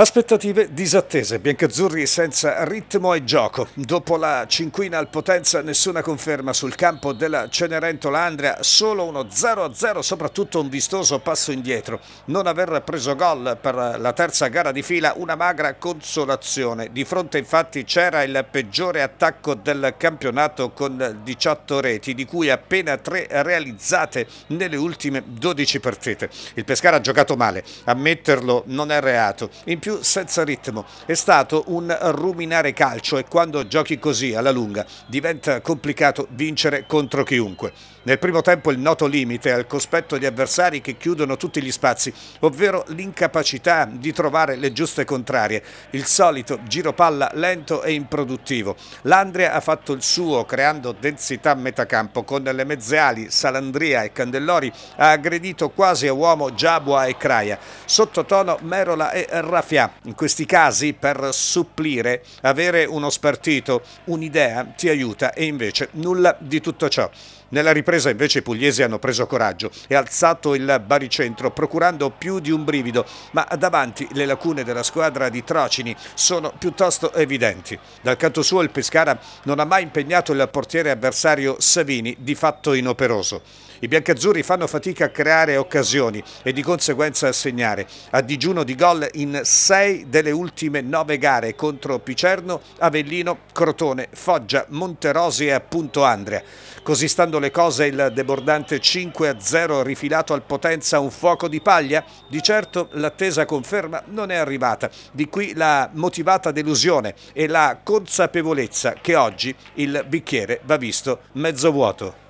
Aspettative disattese, biancazzurri senza ritmo e gioco. Dopo la cinquina al Potenza nessuna conferma sul campo della Cenerentola Andrea, solo uno 0-0, soprattutto un vistoso passo indietro. Non aver preso gol per la terza gara di fila, una magra consolazione. Di fronte infatti c'era il peggiore attacco del campionato con 18 reti, di cui appena 3 realizzate nelle ultime 12 partite. Il Pescara ha giocato male, ammetterlo non è reato. In più più senza ritmo. È stato un ruminare calcio e quando giochi così alla lunga diventa complicato vincere contro chiunque. Nel primo tempo il noto limite al cospetto di avversari che chiudono tutti gli spazi, ovvero l'incapacità di trovare le giuste contrarie, il solito giro palla lento e improduttivo. L'Andria ha fatto il suo creando densità a metà con le mezze ali Salandria e Candellori ha aggredito quasi a uomo Giabua e Craia. Sottotono Merola e Raffiano doppia in questi casi per supplire, avere uno spartito, un'idea ti aiuta e invece nulla di tutto ciò. Nella ripresa invece i pugliesi hanno preso coraggio e alzato il baricentro procurando più di un brivido, ma davanti le lacune della squadra di Trocini sono piuttosto evidenti. Dal canto suo il Pescara non ha mai impegnato il portiere avversario Savini, di fatto inoperoso. I biancazzurri fanno fatica a creare occasioni e di conseguenza a segnare. A digiuno di gol in sei delle ultime nove gare contro Picerno, Avellino, Crotone, Foggia, Monterosi e appunto Andrea. Così stando cambiando le cose il debordante 5-0 rifilato al Potenza un fuoco di paglia? Di certo l'attesa conferma non è arrivata, di qui la motivata delusione e la consapevolezza che oggi il bicchiere va visto mezzo vuoto.